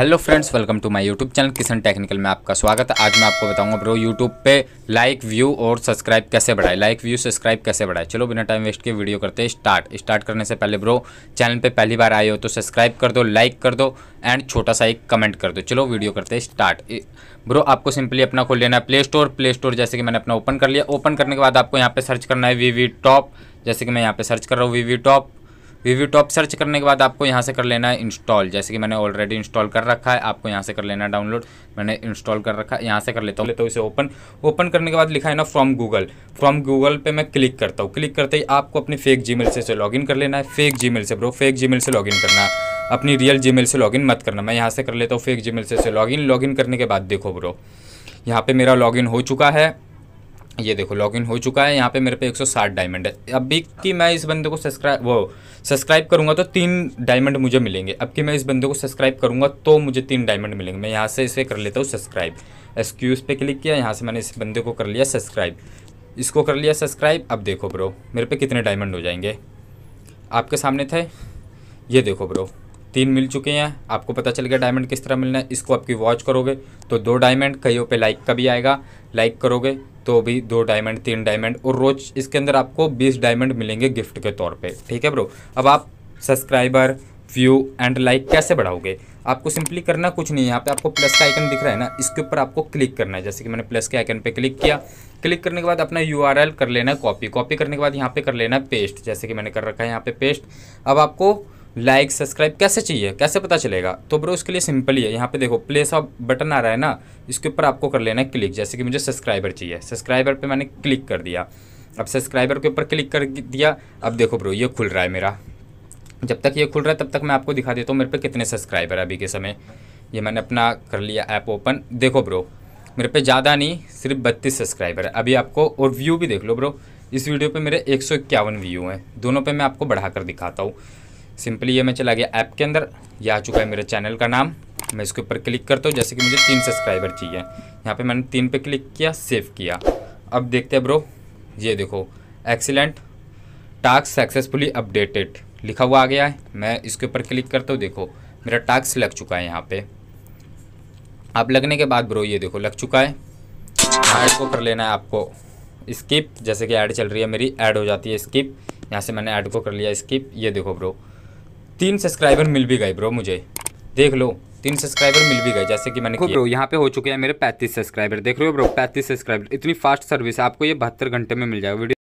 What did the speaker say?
hello friends welcome to my YouTube channel Kishan technical में आपका स्वागत है आज मैं आपको बताऊंगा ब्रो यूट्यूब पे लाइक व्यू और सब्सक्राइब कैसे बढ़ाए लाइक व्यू सब्सक्राइब कैसे बढ़ाए चलो बिना टाइम वेस्ट के वीडियो करते हैं स्टार्ट स्टार्ट करने से पहले ब्रो चैनल पे पहली बार आए हो तो सब्सक्राइब कर दो लाइक कर दो एंड छोटा सा एक कमेंट कर दो चलो वीडियो करते हैं स्टार्ट ब्रो आपको सिंपली अपना खोल लेना है प्ले स्टोर प्ले स्टोर जैसे कि मैंने अपना ओपन कर लिया ओपन करने के बाद आपको यहाँ पर सर्च करना है वी टॉप जैसे कि मैं यहाँ पर सर्च कर रहा हूँ वी टॉप वीवी टॉप सर्च करने के बाद आपको यहाँ से कर लेना है इंस्टॉल जैसे कि मैंने ऑलरेडी इंस्टॉल कर रखा है आपको यहाँ से कर लेना है डाउनलोड मैंने इंस्टॉल कर रखा है यहाँ से कर लेता हूँ लेता तो हूँ इसे ओपन ओपन करने के बाद लिखा है ना फ्रॉम गूगल फ्रॉम गूगल पे मैं क्लिक करता हूँ क्लिक करते ही आपको अपने फेक जी से, से लॉगिन कर लेना है फेक जी से ब्रो फेक जी से लॉग करना है अपनी रियल जी से लॉग मत करना मैं यहाँ से कर लेता हूँ फेक जी से लॉगिन लॉगिन करने के बाद देखो ब्रो यहाँ पर मेरा लॉग हो चुका है ये देखो लॉगिन हो चुका है यहाँ पे मेरे पे 160 डायमंड है अभी की मैं इस बंदे को सब्सक्राइब वो सब्सक्राइब करूँगा तो तीन डायमंड मुझे मिलेंगे अब कि मैं इस बंदे को सब्सक्राइब करूँगा तो मुझे तीन डायमंड मिलेंगे मैं यहाँ से इसे कर लेता हूँ सब्सक्राइब एक्सक्यूज़ पे क्लिक किया यहाँ से मैंने इस बंदे को कर लिया सब्सक्राइब इसको कर लिया सब्सक्राइब अब देखो ब्रो मेरे पे कितने डायमंड हो जाएंगे आपके सामने थे ये देखो ब्रो तीन मिल चुके हैं आपको पता चल गया डायमंड किस तरह मिलना है इसको आपकी वॉच करोगे तो दो डायमंड कईयों पे लाइक का भी आएगा लाइक करोगे तो भी दो डायमंड तीन डायमंड और रोज़ इसके अंदर आपको बीस डायमंड मिलेंगे गिफ्ट के तौर पर ठीक है ब्रो अब आप सब्सक्राइबर व्यू एंड लाइक कैसे बढ़ाओगे आपको सिंपली करना कुछ नहीं है यहाँ पे आपको प्लस का आइकन दिख रहा है ना इसके ऊपर आपको क्लिक करना है जैसे कि मैंने प्लस के आइकन पे क्लिक किया क्लिक करने के बाद अपना यू कर लेना है कॉपी कॉपी करने के बाद यहाँ पे कर लेना है पेस्ट जैसे कि मैंने कर रखा है यहाँ पे पेस्ट अब आपको लाइक सब्सक्राइब कैसे चाहिए कैसे पता चलेगा तो ब्रो उसके लिए सिंपल ही है यहाँ पे देखो प्लेस ऑफ बटन आ रहा है ना इसके ऊपर आपको कर लेना है क्लिक जैसे कि मुझे सब्सक्राइबर चाहिए सब्सक्राइबर पे मैंने क्लिक कर दिया अब सब्सक्राइबर के ऊपर क्लिक कर दिया अब देखो ब्रो ये खुल रहा है मेरा जब तक ये खुल रहा है तब तक मैं आपको दिखा देता हूँ मेरे पे कितने सब्सक्राइबर है अभी के समय ये मैंने अपना कर लिया ऐप ओपन देखो ब्रो मेरे पे ज़्यादा नहीं सिर्फ बत्तीस सब्सक्राइबर है अभी आपको और व्यू भी देख लो ब्रो इस वीडियो पे मेरे एक व्यू हैं दोनों पे मैं आपको बढ़ाकर दिखाता हूँ सिंपली ये मैं चला गया ऐप के अंदर यह आ चुका है मेरे चैनल का नाम मैं इसके ऊपर क्लिक करता हूँ जैसे कि मुझे तीन सब्सक्राइबर चाहिए यहाँ पे मैंने तीन पे क्लिक किया सेव किया अब देखते हैं ब्रो ये देखो एक्सीलेंट टास्क सक्सेसफुली अपडेटेड लिखा हुआ आ गया है मैं इसके ऊपर क्लिक करता हूँ देखो मेरा टास्क लग चुका है यहाँ पे आप लगने के बाद ब्रो ये देखो लग चुका है ऐड को कर लेना है आपको स्किप जैसे कि ऐड चल रही है मेरी ऐड हो जाती है स्किप यहाँ से मैंने ऐड को कर लिया स्किप ये देखो ब्रो तीन सब्सक्राइबर मिल भी गए ब्रो मुझे देख लो तीन सब्सक्राइबर मिल भी गए जैसे कि मैंने ब्रो यहाँ पे हो चुके हैं मेरे पैंतीस सब्सक्राइबर देख रहे हो ब्रो पैंतीस सब्सक्राइबर इतनी फास्ट सर्विस है आपको ये बहत्तर घंटे में मिल जाएगा वीडियो